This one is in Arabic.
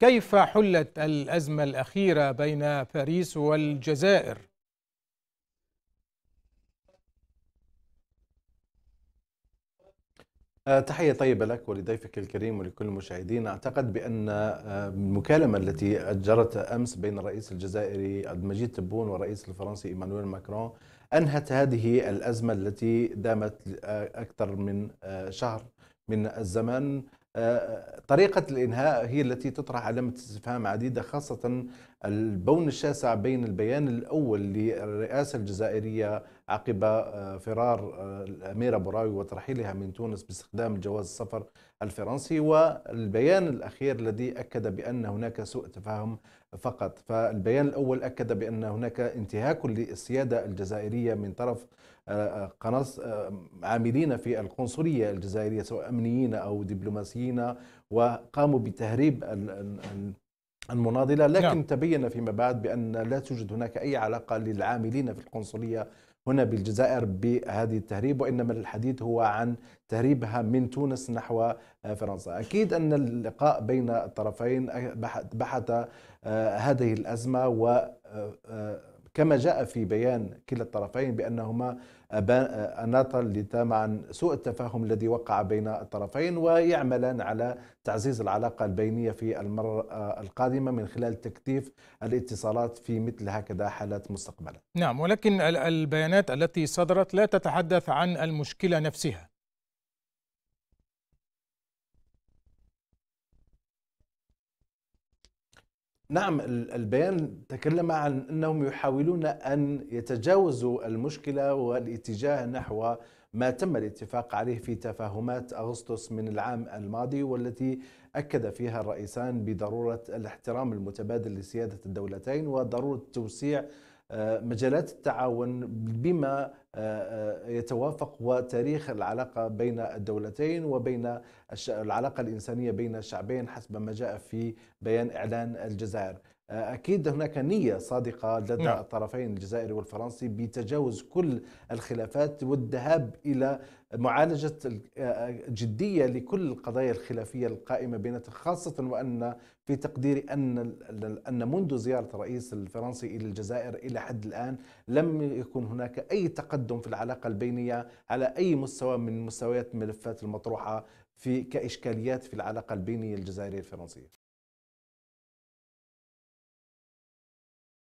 كيف حلت الأزمة الأخيرة بين باريس والجزائر؟ آه، تحية طيبة لك ولضيفك الكريم ولكل المشاهدين أعتقد بأن آه، المكالمة التي جرت أمس بين الرئيس الجزائري عبد المجيد تبون والرئيس الفرنسي إيمانويل ماكرون أنهت هذه الأزمة التي دامت آه، أكثر من شهر من الزمن طريقة الإنهاء هي التي تطرح علامة استفهام عديدة خاصة البون الشاسع بين البيان الأول للرئاسة الجزائرية عقب آه، فرار آه، الأميرة بوراوي وترحيلها من تونس باستخدام جواز السفر الفرنسي والبيان الأخير الذي أكد بأن هناك سوء تفاهم فقط فالبيان الأول أكد بأن هناك انتهاك للسيادة الجزائرية من طرف آه، قناص عاملين في القنصلية الجزائرية سواء أمنيين أو دبلوماسيين وقاموا بتهريب المناضلة لكن نعم. تبين فيما بعد بأن لا توجد هناك أي علاقة للعاملين في القنصلية هنا بالجزائر بهذه التهريب وإنما الحديث هو عن تهريبها من تونس نحو آه، فرنسا أكيد أن اللقاء بين الطرفين بحث آه، هذه الأزمة و آه، كما جاء في بيان كلا الطرفين بأنهما أناطا لتامعا سوء التفاهم الذي وقع بين الطرفين ويعملان على تعزيز العلاقة البينية في المرة القادمة من خلال تكثيف الاتصالات في مثل هكذا حالات مستقبلا نعم ولكن البيانات التي صدرت لا تتحدث عن المشكلة نفسها نعم البيان تكلم عن انهم يحاولون ان يتجاوزوا المشكله والاتجاه نحو ما تم الاتفاق عليه في تفاهمات اغسطس من العام الماضي والتي اكد فيها الرئيسان بضروره الاحترام المتبادل لسياده الدولتين وضروره توسيع آه، مجالات التعاون بما آه، آه، يتوافق وتاريخ العلاقة بين الدولتين وبين العلاقة الإنسانية بين الشعبين حسب ما جاء في بيان إعلان الجزائر اكيد هناك نيه صادقه لدى نعم. الطرفين الجزائري والفرنسي بتجاوز كل الخلافات والذهاب الى معالجه جديه لكل القضايا الخلافيه القائمه بين خاصه وان في تقديري ان ان منذ زياره الرئيس الفرنسي الى الجزائر الى حد الان لم يكن هناك اي تقدم في العلاقه البينيه على اي مستوى من مستويات الملفات المطروحه في كاشكاليات في العلاقه البينيه الجزائريه الفرنسيه